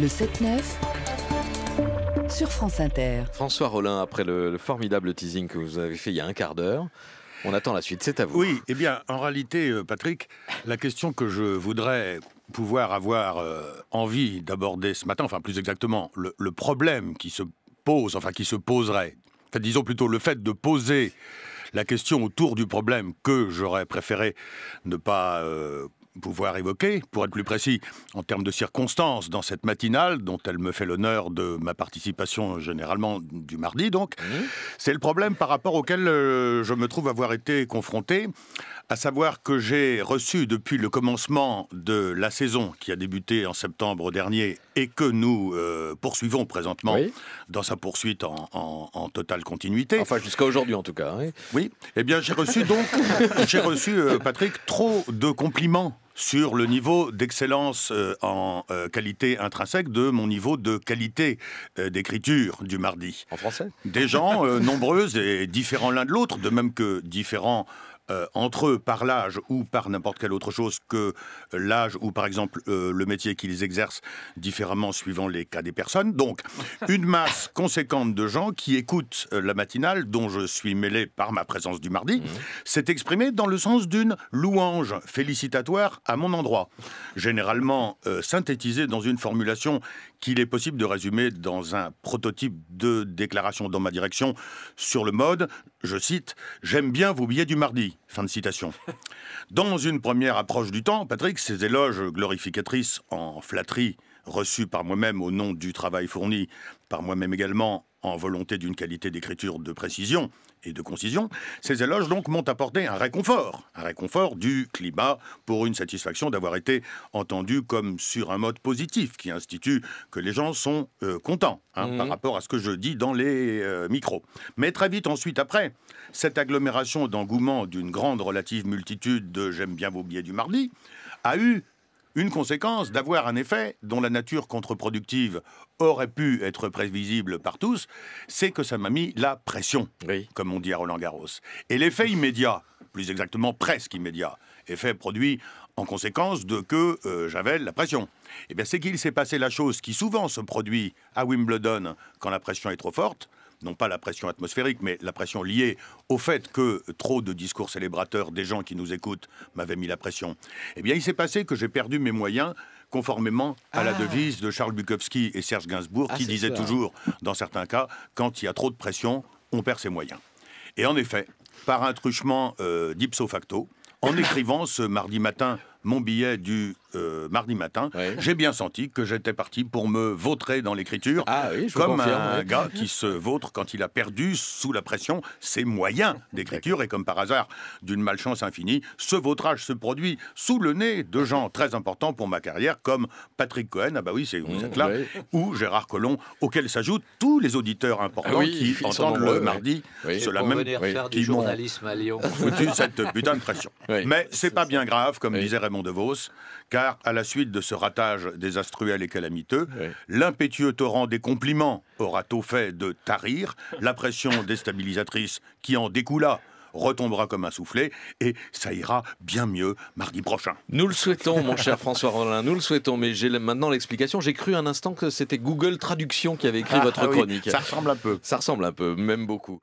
Le 7-9 sur France Inter. François Rollin, après le, formidable teasing que vous avez fait il y a un quart d'heure, on attend la suite, c'est à vous. Oui, eh bien, en réalité, euh, Patrick, la question que je voudrais pouvoir avoir euh, envie d'aborder ce matin, enfin plus exactement, le, problème qui se pose, enfin qui se poserait, disons plutôt le fait de poser la question autour du problème que j'aurais préféré ne pas euh, pouvoir évoquer, pour être plus précis, en termes de circonstances, dans cette matinale, dont elle me fait l'honneur de ma participation euh, généralement du mardi, donc, c'est le problème par rapport auquel euh, je me trouve avoir été confronté, à savoir que j'ai reçu depuis le commencement de la saison qui a débuté en septembre dernier et que nous euh, poursuivons présentement dans sa poursuite en, totale continuité. Enfin, jusqu'à aujourd'hui en tout cas. Oui, eh bien j'ai reçu donc, j'ai reçu, Patrick, trop de compliments sur le niveau d'excellence euh, en euh, qualité intrinsèque de mon niveau de qualité euh, d'écriture du mardi. En français Des gens nombreuses et différents l'un de l'autre, de même que différents euh, entre eux par l'âge ou par n'importe quelle autre chose que l'âge ou par exemple euh, le métier qu'ils exercent différemment suivant les cas des personnes. Donc une masse conséquente de gens qui écoutent euh, la matinale dont je suis mêlé par ma présence du mardi mhm. s'est exprimée dans le sens d'une louange félicitatoire à mon endroit, généralement synthétisée dans une formulation qu'il est possible de résumer dans un prototype de déclaration dans ma direction sur le mode, je cite, J'aime bien vos billets du mardi. Fin de citation. Dans une première approche du temps, Patrick, ses éloges glorificatrices en flatterie reçu par moi-même au nom du travail fourni par moi-même également en volonté d'une qualité d'écriture de précision et de concision, ces éloges donc m'ont apporté un réconfort, un réconfort du climat pour une satisfaction d'avoir été entendu comme sur un mode positif qui institue que les gens sont euh, contents hein, mmh. par rapport à ce que je dis dans les euh, micros. Mais très vite ensuite après, cette agglomération d'engouement d'une grande relative multitude de j'aime bien vos billets du mardi a eu une conséquence d'avoir un effet dont la nature contre-productive aurait pu être prévisible par tous, c'est que ça m'a mis la pression, comme on dit à Roland Garros. Et l'effet immédiat, plus exactement presque immédiat, effet produit en conséquence de que euh, j'avais la pression. Et eh bien c'est qu'il s'est passé la chose qui souvent se produit à Wimbledon quand la pression est trop forte, non pas la pression atmosphérique, mais la pression liée au fait que trop de discours célébrateurs des gens qui nous écoutent m'avaient mis la pression. Eh bien, il s'est passé que j'ai perdu mes moyens conformément à la ah. devise de Charles Bukowski et Serge Gainsbourg, ah, qui disaient toujours, dans certains cas, quand il y a trop de pression, on perd ses moyens. Et en effet, par un truchement euh, d'ipso facto, en écrivant ce mardi matin mon billet du euh, mardi matin, j'ai bien senti que j'étais parti pour me vautrer dans l'écriture, ah comme un gars qui se vautre quand il a perdu sous la pression ses moyens d'écriture et comme par hasard d'une malchance infinie, ce vautrage se produit sous le nez de gens très importants pour ma carrière comme Patrick Cohen, ah bah oui c'est mmh, là, ou Gérard Collomb, auxquels s'ajoutent tous les auditeurs importants ah qui entendent le mardi, cela même faire qui du journalisme à foutu cette putain de pression. Mais c'est pas bien grave, comme disait de vos car à la suite de ce ratage désastruel et calamiteux, l'impétueux torrent des compliments aura tôt fait de tarir, la pression déstabilisatrice qui en découla retombera comme un soufflet et ça ira bien mieux mardi prochain. Nous le souhaitons, mon cher François Rollin, nous le souhaitons, mais j'ai maintenant l'explication. J'ai cru un instant que c'était Google Traduction qui avait écrit ah votre chronique. Ça ressemble un peu. Ça ressemble un peu, même beaucoup.